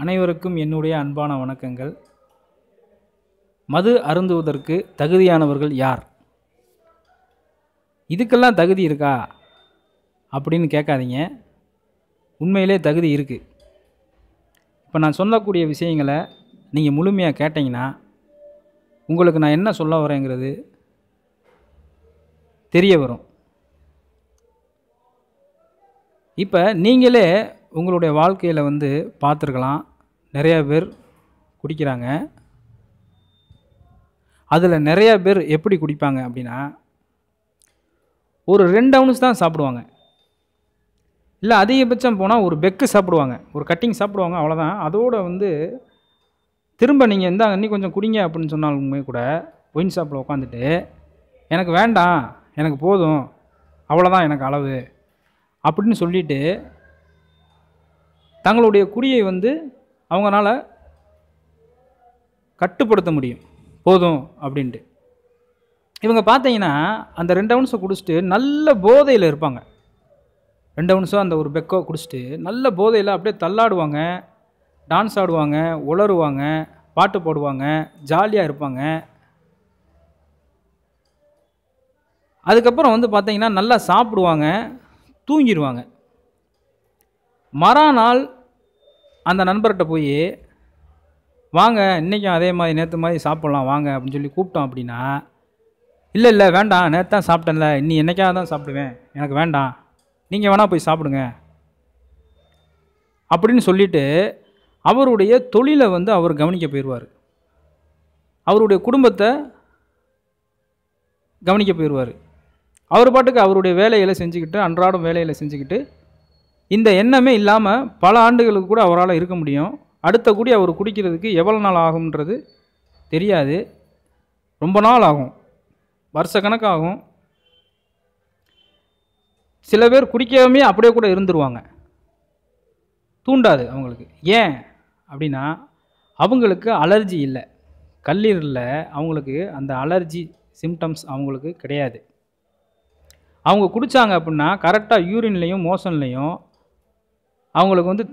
அனைவருக்கும் என்னுடைய அன்பான வணக்கங்கள் மது அருந்துவதற்கு தகுதியானவர்கள் யார் இதுக்கெல்லாம் தகுதி இருக்கா அப்படின்னு கேட்காதீங்க உண்மையிலே தகுதி இருக்குது இப்போ நான் சொல்லக்கூடிய விஷயங்களை நீங்கள் முழுமையாக கேட்டிங்கன்னா உங்களுக்கு நான் என்ன சொல்ல வரேங்கிறது தெரிய வரும் இப்போ நீங்களே உங்களுடைய வாழ்க்கையில் வந்து பார்த்துருக்கலாம் நிறையா பேர் குடிக்கிறாங்க அதில் நிறையா பேர் எப்படி குடிப்பாங்க அப்படின்னா ஒரு ரெண்டு அவுன்ஸ் தான் சாப்பிடுவாங்க இல்லை அதிகபட்சம் போனால் ஒரு பெக்கு சாப்பிடுவாங்க ஒரு கட்டிங் சாப்பிடுவாங்க அவ்வளோதான் அதோடு வந்து திரும்ப நீங்கள் இருந்தால் அண்ணி கொஞ்சம் குடிங்க அப்படின்னு சொன்னாலுமே கூட ஒயின் ஷாப்பில் உட்காந்துட்டு எனக்கு வேண்டாம் எனக்கு போதும் அவ்வளோதான் எனக்கு அளவு அப்படின்னு சொல்லிவிட்டு தங்களுடைய குடியை வந்து அவங்களால கட்டுப்படுத்த முடியும் போதும் அப்படின்ட்டு இவங்க பார்த்தீங்கன்னா அந்த ரெண்டு அவுன்ஸை குடிச்சிட்டு நல்ல போதையில் இருப்பாங்க ரெண்டு அவுன்ஸோ அந்த ஒரு பெக்கோ குடிச்சிட்டு நல்ல போதையில் அப்படியே தள்ளாடுவாங்க டான்ஸ் ஆடுவாங்க உளருவாங்க பாட்டு போடுவாங்க ஜாலியாக இருப்பாங்க அதுக்கப்புறம் வந்து பார்த்திங்கன்னா நல்லா சாப்பிடுவாங்க தூங்கிடுவாங்க மறாநாள் அந்த நண்பர்கிட்ட போய் வாங்க இன்றைக்கும் அதே மாதிரி நேற்று மாதிரி சாப்பிட்லாம் வாங்க அப்படின்னு சொல்லி கூப்பிட்டோம் அப்படின்னா இல்லை இல்லை வேண்டாம் நேற்று தான் சாப்பிட்டேன்ல இன்னி என்றைக்காக தான் சாப்பிடுவேன் எனக்கு வேண்டாம் நீங்கள் வேணால் போய் சாப்பிடுங்க அப்படின்னு சொல்லிவிட்டு அவருடைய தொழிலை வந்து அவர் கவனிக்க போயிடுவார் அவருடைய குடும்பத்தை கவனிக்க போயிடுவார் அவர் பாட்டுக்கு அவருடைய வேலையில் செஞ்சுக்கிட்டு அன்றாடம் வேலையில் செஞ்சுக்கிட்டு இந்த எண்ணமே இல்லாமல் பல ஆண்டுகளுக்கு கூட அவரால் இருக்க முடியும் அடுத்த குடி அவர் குடிக்கிறதுக்கு எவ்வளோ நாள் ஆகும்ன்றது தெரியாது ரொம்ப நாள் ஆகும் வருஷக்கணக்காகும் சில பேர் குடிக்காமே அப்படியே கூட இருந்துருவாங்க தூண்டாது அவங்களுக்கு ஏன் அப்படின்னா அவங்களுக்கு அலர்ஜி இல்லை கல்லீரலில் அவங்களுக்கு அந்த அலர்ஜி சிம்டம்ஸ் அவங்களுக்கு கிடையாது அவங்க குடித்தாங்க அப்படின்னா கரெக்டாக யூரின்லேயும் மோஷன்லேயும் அவங்களுக்கு வந்து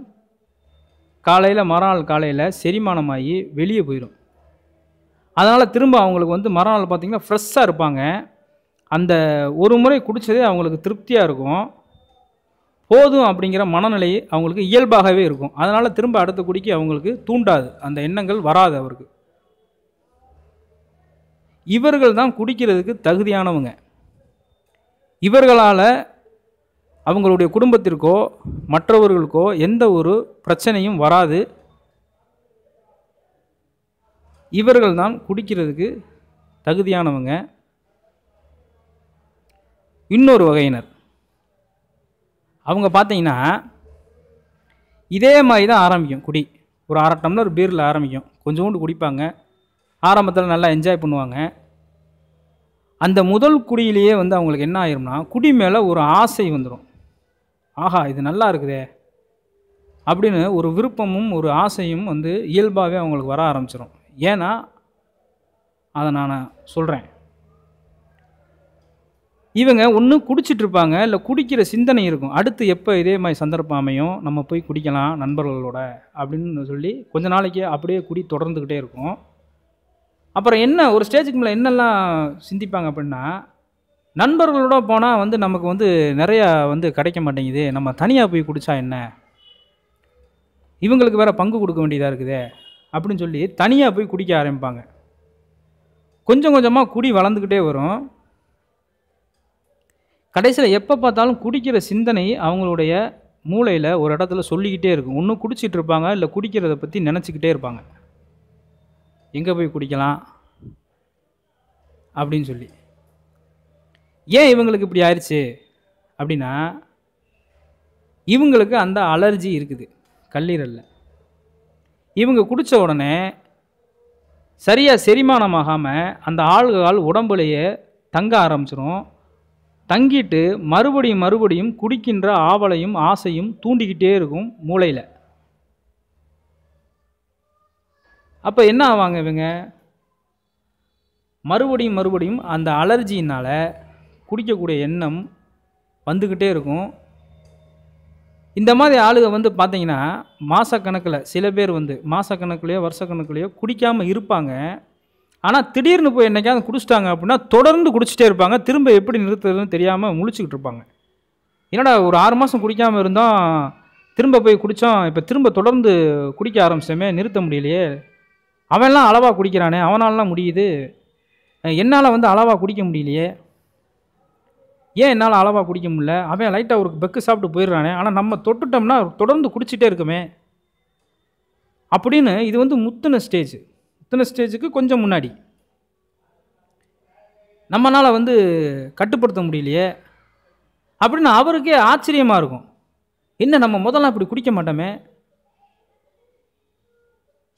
காலையில் மறுநாள் காலையில் செரிமானமாகி வெளியே போயிடும் அதனால் திரும்ப அவங்களுக்கு வந்து மறுநாள் பார்த்திங்கன்னா ஃப்ரெஷ்ஷாக இருப்பாங்க அந்த ஒரு முறை குடித்ததே அவங்களுக்கு திருப்தியாக இருக்கும் போதும் அப்படிங்கிற மனநிலை அவங்களுக்கு இயல்பாகவே இருக்கும் அதனால் திரும்ப அடுத்த குடிக்கு அவங்களுக்கு தூண்டாது அந்த எண்ணங்கள் வராது அவருக்கு இவர்கள் தான் குடிக்கிறதுக்கு தகுதியானவங்க இவர்களால் அவங்களுடைய குடும்பத்திற்கோ மற்றவர்களுக்கோ எந்த ஒரு பிரச்சனையும் வராது இவர்கள் தான் குடிக்கிறதுக்கு தகுதியானவங்க இன்னொரு வகையினர் அவங்க பார்த்தீங்கன்னா இதே மாதிரி தான் ஆரம்பிக்கும் குடி ஒரு அரை டம்ளர் பீரில் ஆரம்பிக்கும் கொஞ்சோண்டு குடிப்பாங்க ஆரம்பத்தில் நல்லா என்ஜாய் பண்ணுவாங்க அந்த முதல் குடியிலேயே வந்து அவங்களுக்கு என்ன ஆயிரும்னா குடி மேலே ஒரு ஆசை வந்துடும் ஆஹா இது நல்லா இருக்குதே அப்படின்னு ஒரு விருப்பமும் ஒரு ஆசையும் வந்து இயல்பாகவே அவங்களுக்கு வர ஆரம்பிச்சிடும் ஏன்னா அதை நான் சொல்கிறேன் இவங்க ஒன்று குடிச்சிட்ருப்பாங்க இல்லை குடிக்கிற சிந்தனை இருக்கும் அடுத்து எப்போ இதே மாதிரி சந்தர்ப்பம் அமையும் நம்ம போய் குடிக்கலாம் நண்பர்களோட அப்படின்னு சொல்லி கொஞ்ச நாளைக்கு அப்படியே குடி தொடர்ந்துக்கிட்டே இருக்கும் அப்புறம் என்ன ஒரு ஸ்டேஜுக்கு மேலே என்னெல்லாம் சிந்திப்பாங்க அப்படின்னா நண்பர்களோட போனால் வந்து நமக்கு வந்து நிறையா வந்து கிடைக்க மாட்டேங்குது நம்ம தனியாக போய் குடித்தா என்ன இவங்களுக்கு வேறு பங்கு கொடுக்க வேண்டியதாக இருக்குதே அப்படின்னு சொல்லி தனியாக போய் குடிக்க ஆரம்பிப்பாங்க கொஞ்சம் கொஞ்சமாக குடி வளர்ந்துக்கிட்டே வரும் கடைசியில் எப்போ பார்த்தாலும் குடிக்கிற சிந்தனை அவங்களுடைய மூளையில் ஒரு இடத்துல சொல்லிக்கிட்டே இருக்கும் ஒன்றும் குடிச்சிட்டு இருப்பாங்க இல்லை குடிக்கிறத பற்றி நினச்சிக்கிட்டே இருப்பாங்க எங்கே போய் குடிக்கலாம் அப்படின்னு சொல்லி ஏன் இவங்களுக்கு இப்படி ஆயிடுச்சு அப்படின்னா இவங்களுக்கு அந்த அலர்ஜி இருக்குது கல்லீரலில் இவங்க குடித்த உடனே சரியாக செரிமானமாகாமல் அந்த ஆள்கால் உடம்புலையே தங்க ஆரம்பிச்சிடும் தங்கிட்டு மறுபடியும் மறுபடியும் குடிக்கின்ற ஆவலையும் ஆசையும் தூண்டிக்கிட்டே இருக்கும் மூளையில் அப்போ என்ன ஆவாங்க இவங்க மறுபடியும் மறுபடியும் அந்த அலர்ஜினால் குடிக்கக்கூடிய எண்ணம் வந்துக்கிட்டே இருக்கும் இந்த மாதிரி ஆளுக வந்து பார்த்திங்கன்னா மாதக்கணக்கில் சில பேர் வந்து மாதக்கணக்குலையோ வருஷக்கணக்குலையோ குடிக்காமல் இருப்பாங்க ஆனால் திடீர்னு போய் என்றைக்காவது குடிச்சிட்டாங்க அப்படின்னா தொடர்ந்து குடிச்சிட்டே இருப்பாங்க திரும்ப எப்படி நிறுத்துறதுன்னு தெரியாமல் முழிச்சுக்கிட்டு இருப்பாங்க என்னடா ஒரு ஆறு மாதம் குடிக்காமல் இருந்தால் திரும்ப போய் குடித்தோம் இப்போ திரும்ப தொடர்ந்து குடிக்க ஆரம்பித்தோமே நிறுத்த முடியலையே அவன்லாம் அளவாக குடிக்கிறானே அவனாலலாம் முடியுது என்னால் வந்து அளவாக குடிக்க முடியலையே ஏன் என்னால் அளவாக குடிக்க முடியல அவன் லைட்டாக ஒரு பெக்கு சாப்பிட்டு போயிடுறானே ஆனால் நம்ம தொட்டுட்டோம்னா தொடர்ந்து குடிச்சிட்டே இருக்குமே அப்படின்னு இது வந்து முத்துன ஸ்டேஜ் முத்துன ஸ்டேஜுக்கு கொஞ்சம் முன்னாடி நம்மளால் வந்து கட்டுப்படுத்த முடியலையே அப்படின்னு அவருக்கே ஆச்சரியமாக இருக்கும் என்ன நம்ம முதல்ல இப்படி குடிக்க மாட்டோமே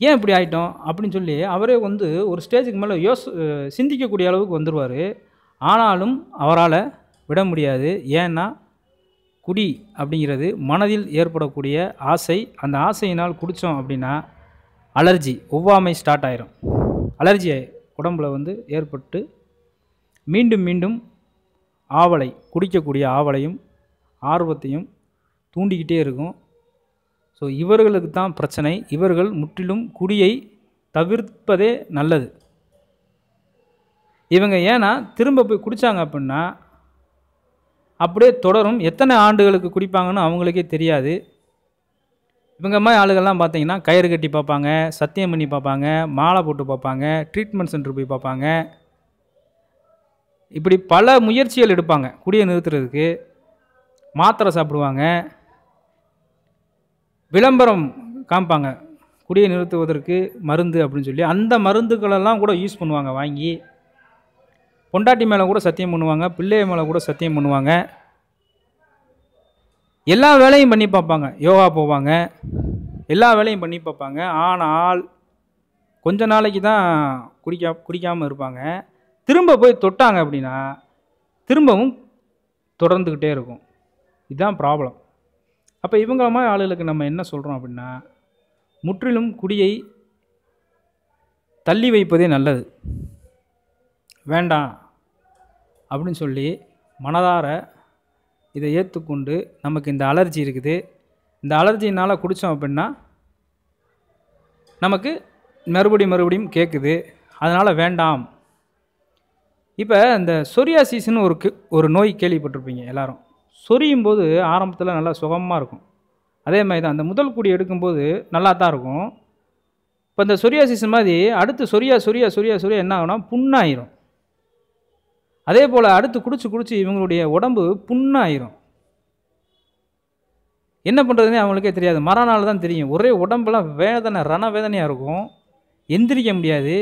ஏன் இப்படி ஆகிட்டோம் அப்படின்னு சொல்லி அவரே வந்து ஒரு ஸ்டேஜுக்கு மேலே யோசி சிந்திக்கக்கூடிய அளவுக்கு வந்துடுவார் ஆனாலும் அவரால் விட முடியாது ஏன்னா குடி அப்படிங்கிறது மனதில் ஏற்படக்கூடிய ஆசை அந்த ஆசையினால் குடித்தோம் அப்படின்னா அலர்ஜி ஒவ்வாமை ஸ்டார்ட் ஆயிரும் அலர்ஜி உடம்புல வந்து ஏற்பட்டு மீண்டும் மீண்டும் ஆவலை குடிக்கக்கூடிய ஆவலையும் ஆர்வத்தையும் தூண்டிக்கிட்டே இருக்கும் ஸோ இவர்களுக்கு தான் பிரச்சனை இவர்கள் முற்றிலும் குடியை தவிர்ப்பதே நல்லது இவங்க ஏன்னா திரும்ப போய் குடித்தாங்க அப்படின்னா அப்படியே தொடரும் எத்தனை ஆண்டுகளுக்கு குடிப்பாங்கன்னு அவங்களுக்கே தெரியாது இவங்க மாதிரி ஆளுகள்லாம் பார்த்தீங்கன்னா கயிறு கட்டி பார்ப்பாங்க சத்தியம் பண்ணி பார்ப்பாங்க மாலை போட்டு பார்ப்பாங்க ட்ரீட்மெண்ட் சென்டர் போய் பார்ப்பாங்க இப்படி பல முயற்சிகள் எடுப்பாங்க குடியை நிறுத்துறதுக்கு மாத்திரை சாப்பிடுவாங்க விளம்பரம் காமிப்பாங்க குடியை நிறுத்துவதற்கு மருந்து அப்படின்னு சொல்லி அந்த மருந்துகளெல்லாம் கூட யூஸ் பண்ணுவாங்க வாங்கி பொண்டாட்டி மேலே கூட சத்தியம் பண்ணுவாங்க பிள்ளைய மேலே கூட சத்தியம் பண்ணுவாங்க எல்லா வேலையும் பண்ணி பார்ப்பாங்க யோகா போவாங்க எல்லா வேலையும் பண்ணி பார்ப்பாங்க ஆனால் கொஞ்ச நாளைக்கு தான் குடிக்கா குடிக்காமல் இருப்பாங்க திரும்ப போய் தொட்டாங்க அப்படின்னா திரும்பவும் தொடர்ந்துக்கிட்டே இருக்கும் இதுதான் ப்ராப்ளம் அப்போ இவங்கள மாதிரி ஆளுகளுக்கு நம்ம என்ன சொல்கிறோம் அப்படின்னா முற்றிலும் குடியை தள்ளி வைப்பதே நல்லது வேண்டாம் அப்படின்னு சொல்லி மனதார இதை ஏற்றுக்கொண்டு நமக்கு இந்த அலர்ஜி இருக்குது இந்த அலர்ஜினால் குடித்தோம் அப்படின்னா நமக்கு மறுபடியும் மறுபடியும் கேட்குது அதனால் வேண்டாம் இப்போ இந்த சொரியாசிஸ்னு ஒரு ஒரு நோய் கேள்விப்பட்டிருப்பீங்க எல்லோரும் சொரியும் போது ஆரம்பத்தில் நல்லா சுகமாக இருக்கும் அதே மாதிரி தான் அந்த முதல் குடி எடுக்கும்போது நல்லா தான் இருக்கும் இப்போ இந்த சொரியாசிஸ் மாதிரி அடுத்து சொரியா சொரியா சொரியா சொரியா என்ன ஆகுனா புண்ணாயிரும் அதே போல் அடுத்து குடிச்சு குடிச்சு இவங்களுடைய உடம்பு புண்ணாயிரும் என்ன பண்ணுறதுனே அவங்களுக்கே தெரியாது மறுநாள் தான் தெரியும் ஒரே உடம்புலாம் வேதனை ரண வேதனையாக இருக்கும் எந்திரிக்க முடியாது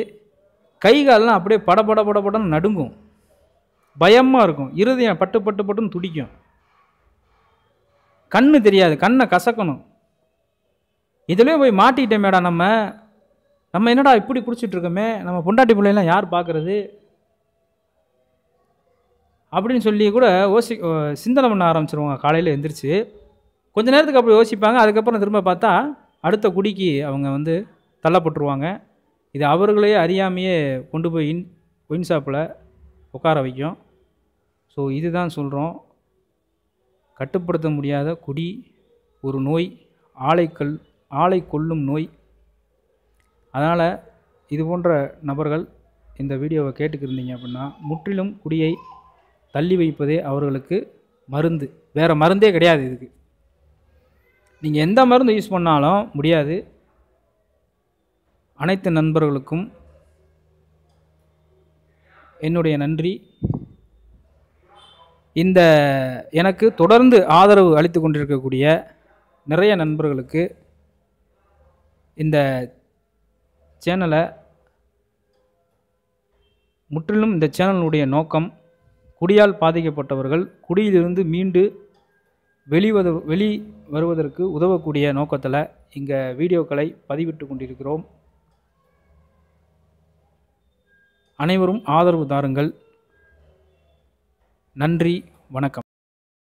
கை அப்படியே பட பட பட படன்னு நடுங்கும் பயமாக இருக்கும் இருதயம் பட்டு பட்டு பட்டுன்னு துடிக்கும் கண்ணு தெரியாது கண்ணை கசக்கணும் இதுலேயே போய் மாட்டிக்கிட்டே மேடம் நம்ம நம்ம என்னடா இப்படி குடிச்சிட்ருக்கோமே நம்ம பொண்டாட்டி பிள்ளைலாம் யார் பார்க்குறது அப்படின்னு சொல்லி கூட யோசி சிந்தனை பண்ண ஆரம்பிச்சிருவாங்க காலையில் எந்திரிச்சு கொஞ்ச நேரத்துக்கு அப்படி யோசிப்பாங்க அதுக்கப்புறம் திரும்ப பார்த்தா அடுத்த குடிக்கு அவங்க வந்து தள்ளப்பட்டுருவாங்க இது அவர்களே அறியாமையே கொண்டு போய் இன் ஒயின் ஷாப்பில் உட்கார வைக்கும் ஸோ இதுதான் சொல்கிறோம் கட்டுப்படுத்த முடியாத குடி ஒரு நோய் கல் ஆளை கொல்லும் நோய் அதனால் இது போன்ற நபர்கள் இந்த வீடியோவை கேட்டுக்கிருந்தீங்க அப்படின்னா முற்றிலும் குடியை தள்ளி வைப்பதே அவர்களுக்கு மருந்து வேறு மருந்தே கிடையாது இதுக்கு நீங்கள் எந்த மருந்து யூஸ் பண்ணாலும் முடியாது அனைத்து நண்பர்களுக்கும் என்னுடைய நன்றி இந்த எனக்கு தொடர்ந்து ஆதரவு அளித்து கொண்டிருக்கக்கூடிய நிறைய நண்பர்களுக்கு இந்த சேனலை முற்றிலும் இந்த சேனலுடைய நோக்கம் குடியால் பாதிக்கப்பட்டவர்கள் குடியிலிருந்து மீண்டு வெளிவது வெளி வருவதற்கு உதவக்கூடிய நோக்கத்தில் இங்கே வீடியோக்களை பதிவிட்டு கொண்டிருக்கிறோம் அனைவரும் ஆதரவு தாருங்கள் நன்றி வணக்கம்